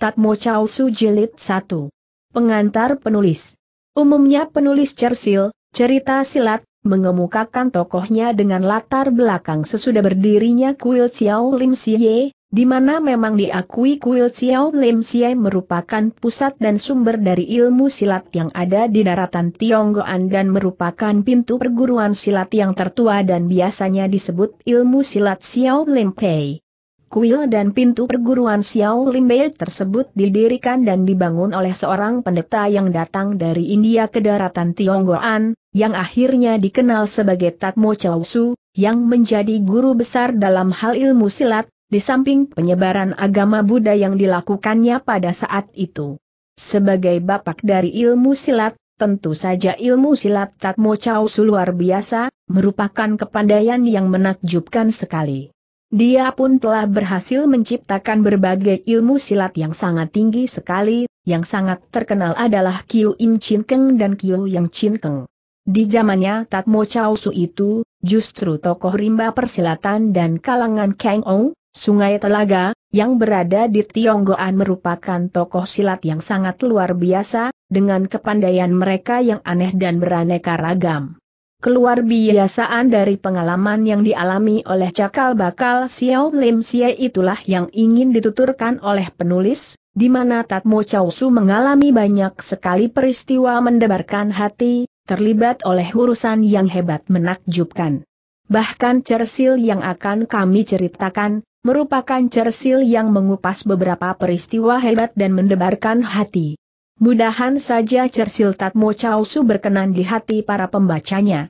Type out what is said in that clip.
Tatmo Chau Su Jilid 1. Pengantar penulis. Umumnya penulis cersil, cerita silat, mengemukakan tokohnya dengan latar belakang sesudah berdirinya kuil Xiao Lim Xie, di mana memang diakui kuil Xiao Lim Xie merupakan pusat dan sumber dari ilmu silat yang ada di daratan Tionggoan dan merupakan pintu perguruan silat yang tertua dan biasanya disebut ilmu silat Xiao Lim Pei kuil dan pintu perguruan Xiao Limbei tersebut didirikan dan dibangun oleh seorang pendeta yang datang dari India ke daratan Tionggoan, yang akhirnya dikenal sebagai Tatmo Chausu, yang menjadi guru besar dalam hal ilmu silat, di samping penyebaran agama Buddha yang dilakukannya pada saat itu. Sebagai bapak dari ilmu silat, Tentu saja ilmu silat Tatmo Chausu luar biasa, merupakan kepandaian yang menakjubkan sekali. Dia pun telah berhasil menciptakan berbagai ilmu silat yang sangat tinggi sekali, yang sangat terkenal adalah Kiu Im Chin Keng dan Kiu Yang Chin Keng. Di zamannya Tatmo Chao Su itu, justru tokoh rimba persilatan dan kalangan Kang Ong, Sungai Telaga, yang berada di Tionggoan merupakan tokoh silat yang sangat luar biasa, dengan kepandaian mereka yang aneh dan beraneka ragam. Keluar biasaan dari pengalaman yang dialami oleh cakal bakal Xiao Lim Xie itulah yang ingin dituturkan oleh penulis, di mana Tatmo Chow Su mengalami banyak sekali peristiwa mendebarkan hati, terlibat oleh urusan yang hebat menakjubkan. Bahkan Cersil yang akan kami ceritakan, merupakan Cersil yang mengupas beberapa peristiwa hebat dan mendebarkan hati. Mudahan saja Cersil Tatmo Chausu berkenan di hati para pembacanya.